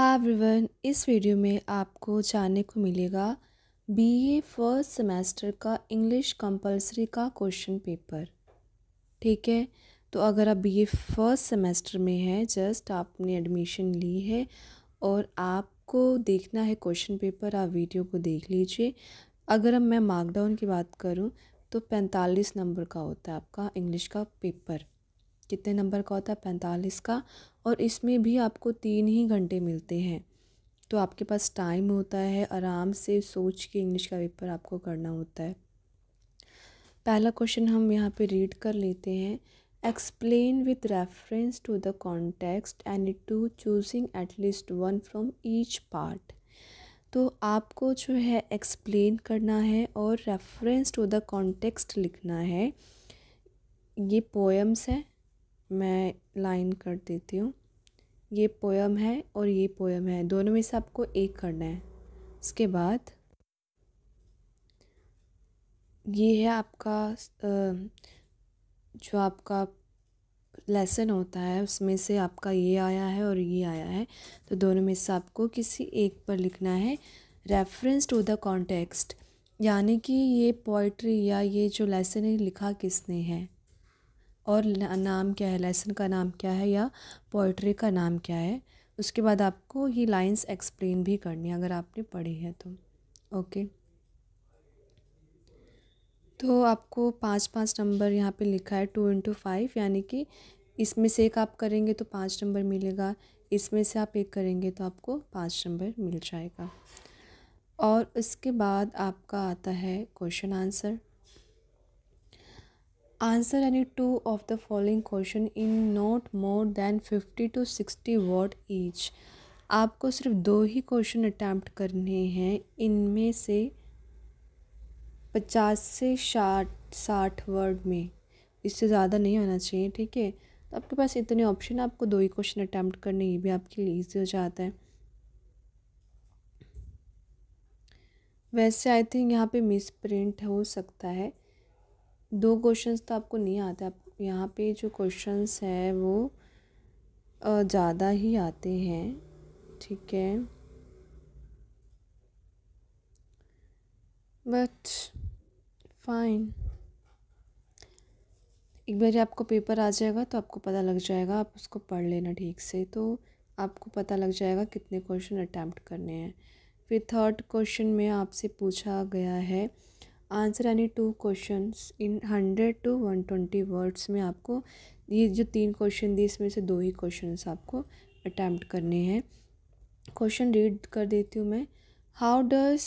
हाँ एवरीवन इस वीडियो में आपको जानने को मिलेगा बीए फर्स्ट सेमेस्टर का इंग्लिश कंपलसरी का क्वेश्चन पेपर ठीक है तो अगर आप बीए फर्स्ट सेमेस्टर में हैं जस्ट आपने एडमिशन ली है और आपको देखना है क्वेश्चन पेपर आप वीडियो को देख लीजिए अगर अब मैं मार्कडाउन की बात करूं तो पैंतालीस नंबर का होता है आपका इंग्लिश का पेपर कितने नंबर का होता है पैंतालीस का और इसमें भी आपको तीन ही घंटे मिलते हैं तो आपके पास टाइम होता है आराम से सोच के इंग्लिश का पेपर आपको करना होता है पहला क्वेश्चन हम यहाँ पे रीड कर लेते हैं explain with reference to the context and to choosing at least one from each part तो आपको जो है एक्सप्लेन करना है और रेफरेंस टू द कॉन्टेक्स्ट लिखना है ये पोएम्स हैं मैं लाइन कर देती हूँ ये पोयम है और ये पोयम है दोनों में से आपको एक करना है उसके बाद ये है आपका जो आपका लेसन होता है उसमें से आपका ये आया है और ये आया है तो दोनों में से आपको किसी एक पर लिखना है रेफरेंस टू द कॉन्टेक्स्ट यानी कि ये पोइट्री या ये जो लेसन है लिखा किसने है और नाम क्या है लेसन का नाम क्या है या पोइट्री का नाम क्या है उसके बाद आपको ये लाइंस एक्सप्लेन भी करनी है अगर आपने पढ़ी है तो ओके तो आपको पाँच पाँच नंबर यहाँ पे लिखा है टू इंटू फाइव यानी कि इसमें से एक आप करेंगे तो पाँच नंबर मिलेगा इसमें से आप एक करेंगे तो आपको पाँच नंबर मिल जाएगा और इसके बाद आपका आता है question answer answer any two of the following question in not more than fifty to sixty word each आपको सिर्फ दो ही क्वेश्चन अटैम्प्ट करने हैं इनमें से पचास से साठ साठ वर्ड में इससे ज़्यादा नहीं होना चाहिए ठीक है तो आपके पास इतने ऑप्शन आपको दो ही क्वेश्चन अटैम्प्ट करने ये भी आपके लिए ईजी हो जाता है वैसे आई थिंक यहाँ पे मिस प्रिंट हो सकता है दो क्वेश्चंस तो आपको नहीं आते आप यहाँ पे जो क्वेश्चंस है वो ज़्यादा ही आते हैं ठीक है बट फाइन एक बार आपको पेपर आ जाएगा तो आपको पता लग जाएगा आप उसको पढ़ लेना ठीक से तो आपको पता लग जाएगा कितने क्वेश्चन अटैम्प्ट करने हैं फिर थर्ड क्वेश्चन में आपसे पूछा गया है आंसर यानी two questions in hundred to one twenty words में आपको ये जो तीन क्वेश्चन दिए इसमें से दो ही क्वेश्चंस आपको अटैम्प्ट करने हैं क्वेश्चन रीड कर देती हूँ मैं how does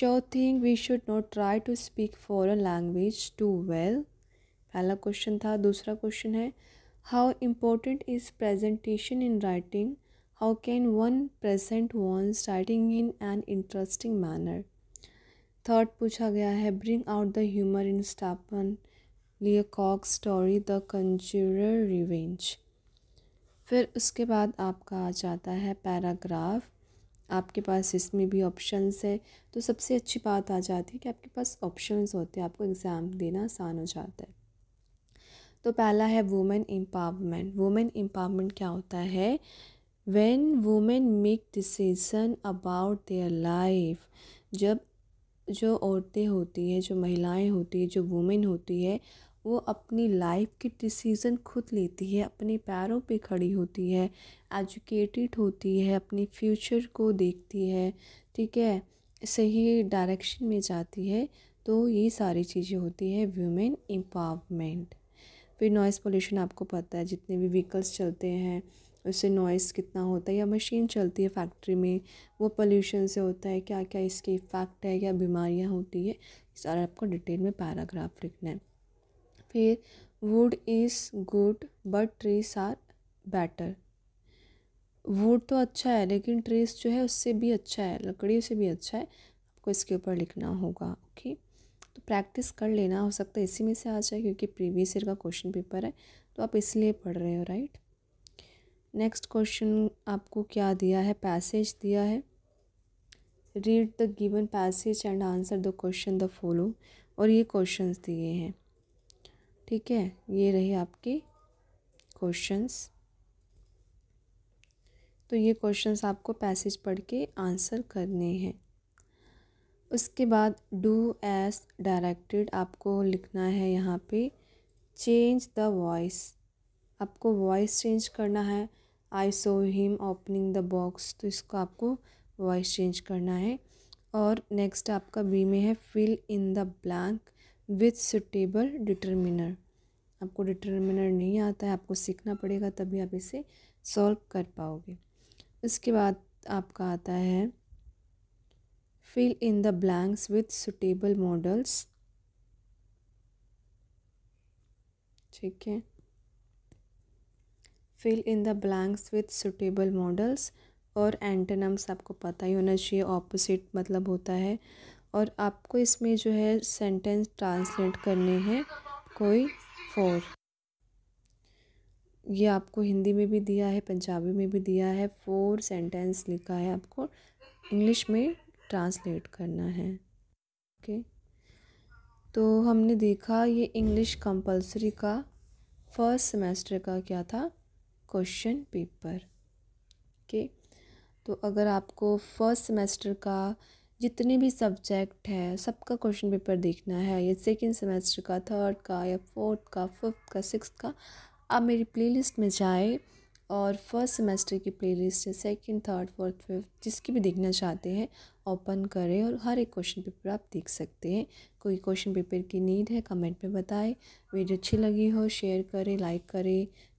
Shaw thing we should not try to speak foreign language too well पहला क्वेश्चन था दूसरा क्वेश्चन है how important is presentation in writing how can one present one's writing in an interesting manner third पूछा गया है bring out the humour in Stephen Leacock story the conjurer revenge फिर उसके बाद आपका आ जाता है पैराग्राफ आपके पास इसमें भी ऑप्शंस है तो सबसे अच्छी बात आ जाती है कि आपके पास ऑप्शंस होते हैं आपको एग्ज़ाम देना आसान हो जाता है तो पहला है वुमेन एम्पावरमेंट वुमेन एम्पावरमेंट क्या होता है when women make decision about their life जब जो औरतें होती हैं जो महिलाएं होती हैं जो वुमेन होती है वो अपनी लाइफ की डिसीज़न खुद लेती है अपने पैरों पे खड़ी होती है एजुकेटेड होती है अपने फ्यूचर को देखती है ठीक है सही डायरेक्शन में जाती है तो ये सारी चीज़ें होती है वुमेन एम्पावरमेंट फिर नॉइज़ पोल्यूशन आपको पता है जितने भी व्हीकल्स चलते हैं उससे नॉइस कितना होता है या मशीन चलती है फैक्ट्री में वो पोल्यूशन से होता है क्या क्या इसके इफ़ेक्ट है क्या बीमारियाँ होती है सारा आपको डिटेल में पैराग्राफ लिखना है फिर wood is good but trees are better wood तो अच्छा है लेकिन ट्रीज जो है उससे भी अच्छा है लकड़ी से भी अच्छा है आपको इसके ऊपर लिखना होगा ओके तो प्रैक्टिस कर लेना हो सकता है इसी में से आ जाए क्योंकि प्रीवियस ईयर का क्वेश्चन पेपर है तो आप इसलिए पढ़ रहे हो राइट नेक्स्ट क्वेश्चन आपको क्या दिया है पैसेज दिया है read the given passage and answer the question the follow और ये क्वेश्चंस दिए हैं ठीक है ये रहे आपके क्वेश्चंस तो ये क्वेश्चंस आपको पैसेज पढ़ के आंसर करने हैं उसके बाद डू एज डायरेक्टेड आपको लिखना है यहाँ पे चेंज द वॉइस आपको वॉइस चेंज करना है I saw him opening the box तो इसको आपको वॉइस चेंज करना है और नेक्स्ट आपका बी में है fill in the blank with suitable determiner आपको डिटर्मिनर नहीं आता है आपको सीखना पड़ेगा तभी आप इसे सॉल्व कर पाओगे इसके बाद आपका आता है fill in the blanks with suitable modals ठीक है fill in the blanks with suitable modals और एंटनम्स आपको पता ही होना चाहिए ऑपोजिट मतलब होता है और आपको इसमें जो है सेंटेंस ट्रांसलेट करने हैं कोई फोर ये आपको हिंदी में भी दिया है पंजाबी में भी दिया है फोर सेंटेंस लिखा है आपको इंग्लिश में ट्रांसलेट करना है ओके तो हमने देखा ये इंग्लिश कंपलसरी का फर्स्ट सेमेस्टर का क्या था क्वेश्चन पेपर ओके तो अगर आपको फर्स्ट सेमेस्टर का जितने भी सब्जेक्ट है सबका क्वेश्चन पेपर देखना है या सेकेंड सेमेस्टर का थर्ड का या फोर्थ का फिफ्थ का सिक्स का आप मेरी प्लेलिस्ट में जाए और फर्स्ट सेमेस्टर की प्लेलिस्ट है सेकेंड थर्ड फोर्थ फिफ्थ जिसकी भी देखना चाहते हैं ओपन करें और हर एक क्वेश्चन पेपर आप देख सकते हैं कोई क्वेश्चन पेपर की नीड है कमेंट में बताएं वीडियो अच्छी लगी हो शेयर करें लाइक करें